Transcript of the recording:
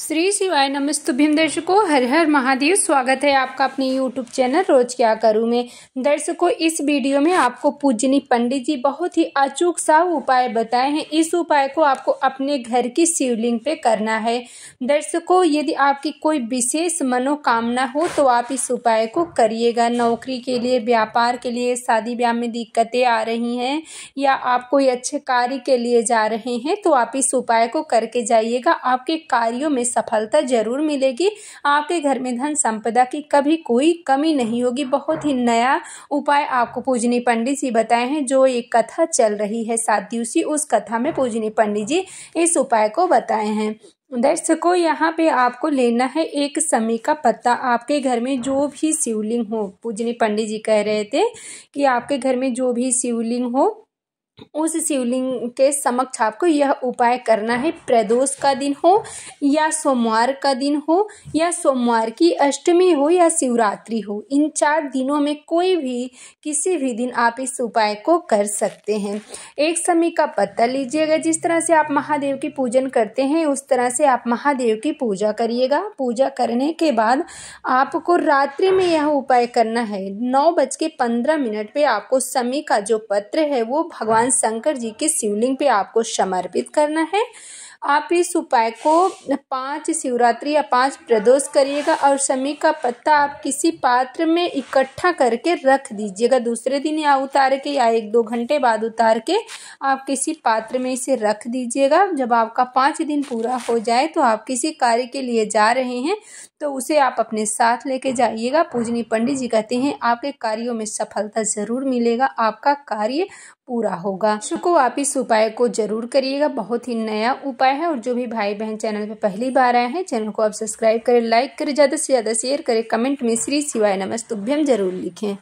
श्री शिवाय नमस्तुभ्यम दर्शकों हर हर महादेव स्वागत है आपका अपने यूट्यूब चैनल रोज क्या करूँ में दर्शकों इस वीडियो में आपको पूजनी पंडित जी बहुत ही अचूक सा उपाय बताए हैं इस उपाय को आपको अपने घर की शिवलिंग पे करना है दर्शकों यदि आपकी कोई विशेष मनोकामना हो तो आप इस उपाय को करिएगा नौकरी के लिए व्यापार के लिए शादी ब्याह में दिक्कतें आ रही हैं या आप कोई अच्छे कार्य के लिए जा रहे हैं तो आप इस उपाय को करके जाइएगा आपके कार्यों में सफलता जरूर मिलेगी आपके घर में धन संपदा की कभी कोई कमी नहीं होगी बहुत ही नया उपाय आपको पूजनी पंडित जी बताए हैं जो एक कथा चल रही है सात दिवसीय उस कथा में पूजनी पंडित जी इस उपाय को बताए हैं दर्शकों यहाँ पे आपको लेना है एक समी का पत्ता आपके घर में जो भी शिवलिंग हो पूजनी पंडित जी कह रहे थे कि आपके घर में जो भी शिवलिंग हो उस शिवलिंग के समक्ष आपको यह उपाय करना है प्रदोष का दिन हो या सोमवार का दिन हो या सोमवार की अष्टमी हो या शिवरात्रि हो इन चार दिनों में कोई भी किसी भी दिन आप इस उपाय को कर सकते हैं एक समय का पत्ता लीजिएगा जिस तरह से आप महादेव की पूजन करते हैं उस तरह से आप महादेव की पूजा करिएगा पूजा करने के बाद आपको रात्रि में यह उपाय करना है नौ बज के पंद्रह मिनट पर आपको समी का जो पत्र है वो भगवान भगवान शंकर जी के शिवलिंग पे आपको समर्पित करना है आप इस उपाय को पाँच शिवरात्रि या पांच प्रदोष करिएगा और शमी का पत्ता आप किसी पात्र में इकट्ठा करके रख दीजिएगा दूसरे दिन या उतार के या एक दो घंटे बाद उतार के आप किसी पात्र में इसे रख दीजिएगा जब आपका पाँच दिन पूरा हो जाए तो आप किसी कार्य के लिए जा रहे हैं तो उसे आप अपने साथ लेके जाइएगा पूजनी पंडित जी कहते हैं आपके कार्यों में सफलता ज़रूर मिलेगा आपका कार्य पूरा होगा शुक्र आप इस उपाय को जरूर करिएगा बहुत ही नया उपाय पाए हैं और जो भी भाई बहन चैनल पर पहली बार आए हैं चैनल को आप सब्सक्राइब करें लाइक करें ज़्यादा से ज़्यादा शेयर करें कमेंट में श्री शिवाय नमस्तुभ्यम जरूर लिखें